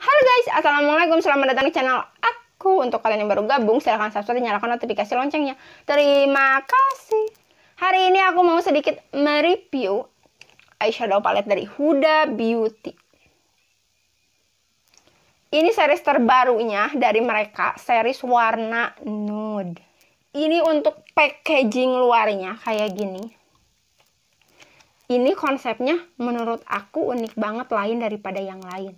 Halo guys, Assalamualaikum, selamat datang di channel aku Untuk kalian yang baru gabung, silahkan subscribe dan nyalakan notifikasi loncengnya Terima kasih Hari ini aku mau sedikit mereview eyeshadow palette dari Huda Beauty Ini series terbarunya dari mereka, series warna nude Ini untuk packaging luarnya, kayak gini ini konsepnya menurut aku unik banget lain daripada yang lain.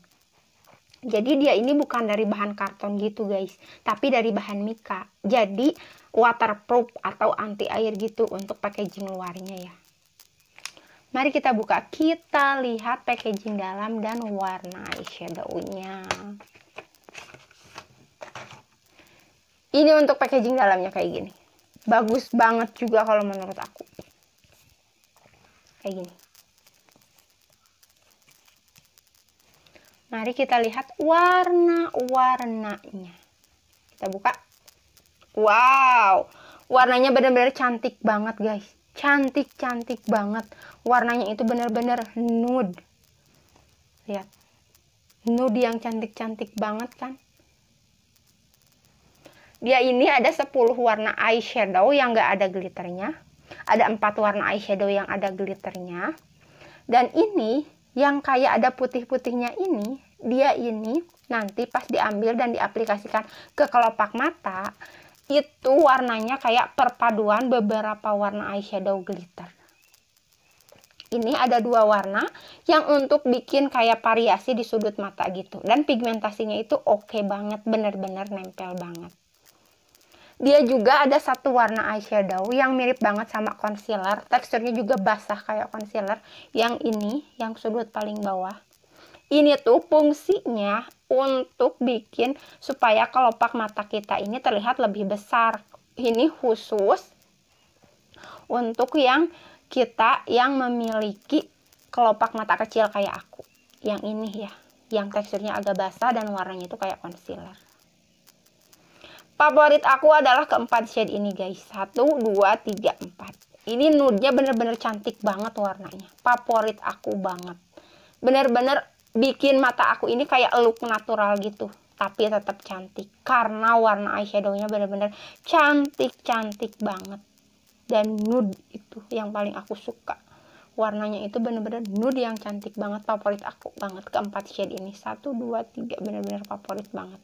Jadi dia ini bukan dari bahan karton gitu guys, tapi dari bahan mika. Jadi waterproof atau anti air gitu untuk packaging luarnya ya. Mari kita buka, kita lihat packaging dalam dan warna eyeshadow-nya. Ini untuk packaging dalamnya kayak gini. Bagus banget juga kalau menurut aku. Kayak gini. Mari kita lihat warna-warnanya. Kita buka. Wow, warnanya benar-benar cantik banget guys. Cantik-cantik banget. Warnanya itu benar-benar nude. Lihat. Nude yang cantik-cantik banget kan. Dia ini ada 10 warna eyeshadow yang nggak ada glitternya. Ada 4 warna eyeshadow yang ada glitternya. Dan ini yang kayak ada putih-putihnya ini, dia ini nanti pas diambil dan diaplikasikan ke kelopak mata, itu warnanya kayak perpaduan beberapa warna eyeshadow glitter. Ini ada dua warna yang untuk bikin kayak variasi di sudut mata gitu. Dan pigmentasinya itu oke okay banget, bener-bener nempel banget. Dia juga ada satu warna eyeshadow yang mirip banget sama concealer. Teksturnya juga basah kayak concealer. Yang ini, yang sudut paling bawah. Ini tuh fungsinya untuk bikin supaya kelopak mata kita ini terlihat lebih besar. Ini khusus untuk yang kita yang memiliki kelopak mata kecil kayak aku. Yang ini ya, yang teksturnya agak basah dan warnanya itu kayak concealer. Favorit aku adalah keempat shade ini guys. satu dua tiga empat Ini nude-nya bener-bener cantik banget warnanya. Favorit aku banget. Bener-bener bikin mata aku ini kayak look natural gitu tapi tetap cantik karena warna eyeshadow nya bener-bener cantik-cantik banget dan nude itu yang paling aku suka warnanya itu bener-bener nude yang cantik banget favorit aku banget keempat shade ini satu dua tiga bener-bener favorit banget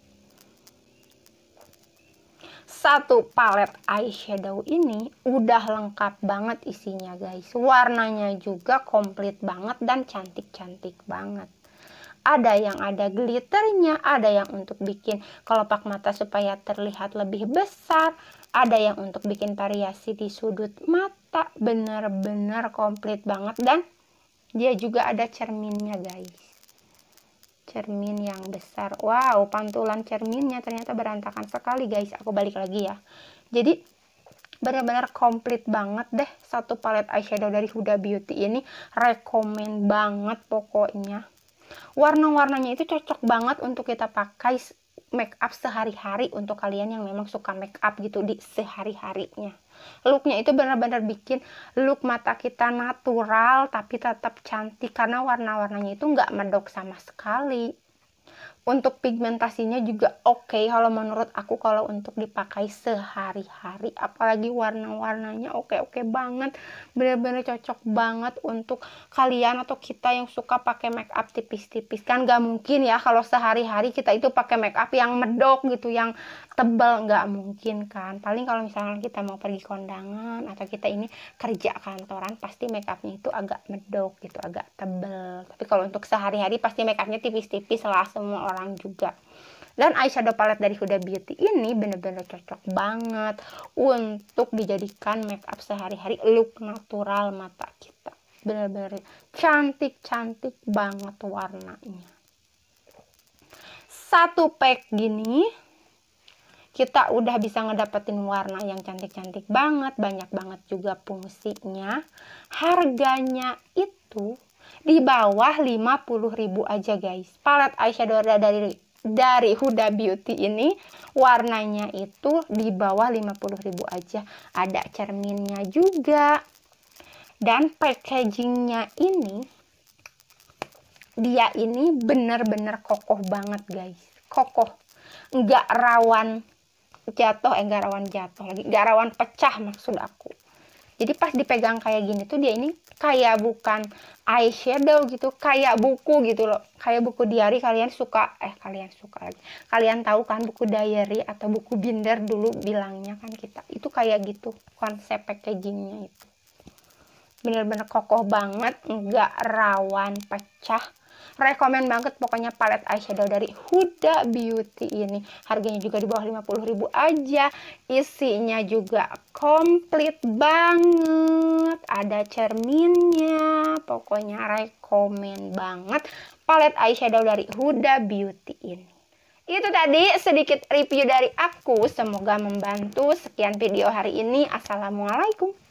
satu palet eyeshadow ini udah lengkap banget isinya guys. Warnanya juga komplit banget dan cantik-cantik banget. Ada yang ada glitternya, ada yang untuk bikin kelopak mata supaya terlihat lebih besar, ada yang untuk bikin variasi di sudut mata, bener-bener komplit banget dan dia juga ada cerminnya guys cermin yang besar. Wow, pantulan cerminnya ternyata berantakan sekali guys. Aku balik lagi ya. Jadi benar-benar komplit banget deh satu palet eyeshadow dari Huda Beauty ini rekomen banget pokoknya warna-warnanya itu cocok banget untuk kita pakai make up sehari-hari untuk kalian yang memang suka make up gitu di sehari-harinya looknya itu benar-benar bikin look mata kita natural tapi tetap cantik karena warna-warnanya itu nggak mendok sama sekali untuk pigmentasinya juga oke okay, kalau menurut aku kalau untuk dipakai sehari-hari apalagi warna-warnanya oke-oke -okay banget bener-bener cocok banget untuk kalian atau kita yang suka pakai make up tipis-tipis kan gak mungkin ya kalau sehari-hari kita itu pakai make up yang medok gitu yang tebal gak mungkin kan paling kalau misalnya kita mau pergi kondangan atau kita ini kerja kantoran pasti make upnya itu agak medok gitu agak tebal tapi kalau untuk sehari-hari pasti make upnya tipis-tipis lah semua orang Malang juga. Dan eyeshadow palette dari Huda Beauty ini bener-bener cocok banget untuk dijadikan makeup sehari-hari look natural mata kita. Bener-bener cantik-cantik banget warnanya. Satu pack gini kita udah bisa ngedapetin warna yang cantik-cantik banget, banyak banget juga fungsinya. Harganya itu di bawah 50.000 aja guys. Palet eyeshadow dari dari Huda Beauty ini warnanya itu di bawah 50.000 aja. Ada cerminnya juga. Dan packagingnya ini dia ini bener-bener kokoh banget guys. Kokoh. Nggak rawan jatuh, eh rawan jatuh lagi. Nggak rawan pecah maksud aku jadi pas dipegang kayak gini tuh dia ini kayak bukan eyeshadow gitu kayak buku gitu loh kayak buku diary kalian suka eh kalian suka lagi kalian tahu kan buku diary atau buku binder dulu bilangnya kan kita itu kayak gitu konsep packagingnya itu bener-bener kokoh banget nggak rawan pecah rekomen banget pokoknya palet eyeshadow dari Huda Beauty ini harganya juga di bawah 50.000 aja isinya juga komplit banget ada cerminnya pokoknya rekomen banget palet eyeshadow dari Huda Beauty ini itu tadi sedikit review dari aku, semoga membantu. Sekian video hari ini. Assalamualaikum.